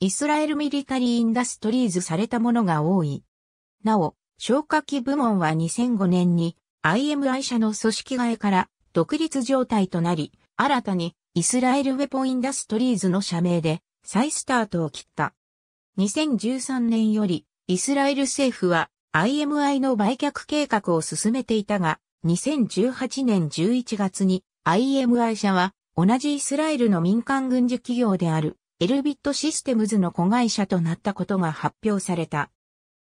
イスラエルミリタリーインダストリーズされたものが多い。なお、消火器部門は2005年に IMI 社の組織替えから独立状態となり、新たにイスラエルウェポインダストリーズの社名で再スタートを切った。2013年よりイスラエル政府は IMI の売却計画を進めていたが、2018年11月に IMI 社は同じイスラエルの民間軍事企業であるエルビットシステムズの子会社となったことが発表された。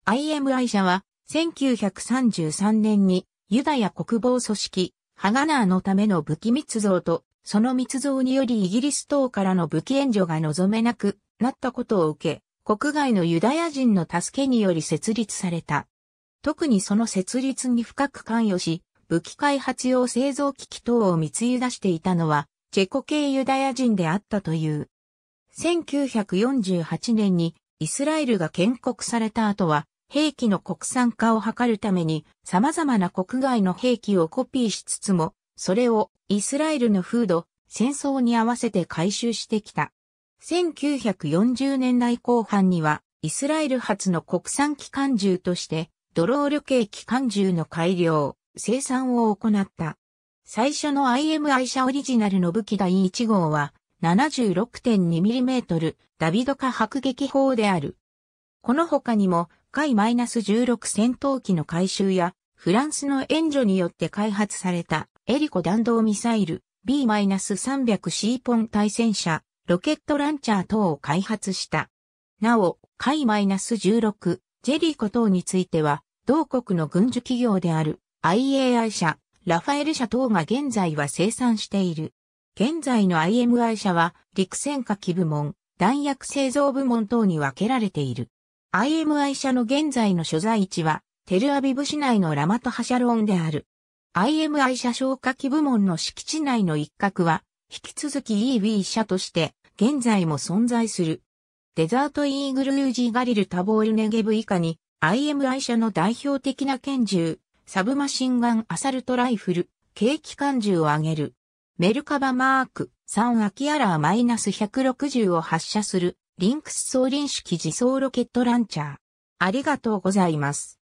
IMI 社は1933年にユダヤ国防組織ハガナーのための武器密造とその密造によりイギリス等からの武器援助が望めなくなったことを受け、国外のユダヤ人の助けにより設立された。特にその設立に深く関与し、武器開発用製造機器等を密輸出していたのは、チェコ系ユダヤ人であったという。1948年にイスラエルが建国された後は、兵器の国産化を図るために様々な国外の兵器をコピーしつつも、それをイスラエルの風土、戦争に合わせて回収してきた。1940年代後半には、イスラエル発の国産機関銃として、ドロール系機関銃の改良、生産を行った。最初の IMI 社オリジナルの武器第1号は、76.2mm ダビドカ迫撃砲である。この他にも、海 -16 戦闘機の回収や、フランスの援助によって開発された、エリコ弾道ミサイル、B-300C ポン対戦車、ロケットランチャー等を開発した。なお、海 -16、ジェリコ等については、同国の軍需企業である IAI 社、ラファエル社等が現在は生産している。現在の IMI 社は、陸戦火器部門、弾薬製造部門等に分けられている。IMI 社の現在の所在地は、テルアビブ市内のラマトハシャロンである。IMI 社消火器部門の敷地内の一角は、引き続き EB 社として、現在も存在する。デザートイーグルユージーガリルタボールネゲブ以下に、IMI 社の代表的な拳銃、サブマシンガンアサルトライフル、軽機関銃を挙げる。メルカバマーク3アキアラー -160 を発射するリンクス送輪式自走ロケットランチャー。ありがとうございます。